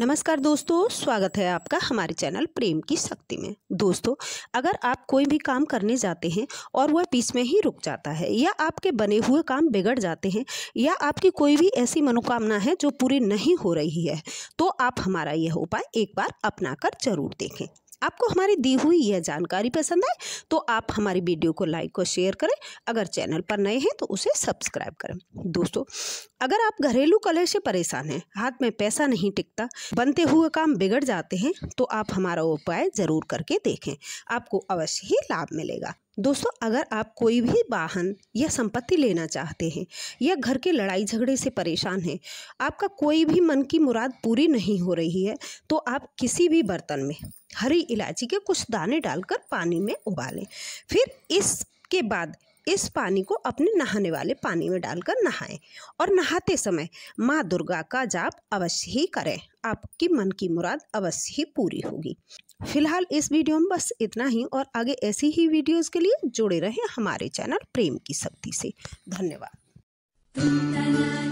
नमस्कार दोस्तों स्वागत है आपका हमारे चैनल प्रेम की शक्ति में दोस्तों अगर आप कोई भी काम करने जाते हैं और वह बीच में ही रुक जाता है या आपके बने हुए काम बिगड़ जाते हैं या आपकी कोई भी ऐसी मनोकामना है जो पूरी नहीं हो रही है तो आप हमारा यह उपाय एक बार अपना कर जरूर देखें आपको हमारी दी हुई यह जानकारी पसंद आए तो आप हमारी वीडियो को लाइक और शेयर करें अगर चैनल पर नए हैं तो उसे सब्सक्राइब करें दोस्तों अगर आप घरेलू कलह से परेशान हैं हाथ में पैसा नहीं टिकता बनते हुए काम बिगड़ जाते हैं तो आप हमारा उपाय ज़रूर करके देखें आपको अवश्य ही लाभ मिलेगा दोस्तों अगर आप कोई भी वाहन या संपत्ति लेना चाहते हैं या घर के लड़ाई झगड़े से परेशान हैं आपका कोई भी मन की मुराद पूरी नहीं हो रही है तो आप किसी भी बर्तन में हरी इलायची के कुछ दाने डालकर पानी में उबालें फिर इसके बाद इस पानी को अपने नहाने वाले पानी में डालकर नहाएं और नहाते समय माँ दुर्गा का जाप अवश्य ही करें आपकी मन की मुराद अवश्य ही पूरी होगी फिलहाल इस वीडियो में बस इतना ही और आगे ऐसी ही वीडियोस के लिए जुड़े रहें हमारे चैनल प्रेम की शक्ति से धन्यवाद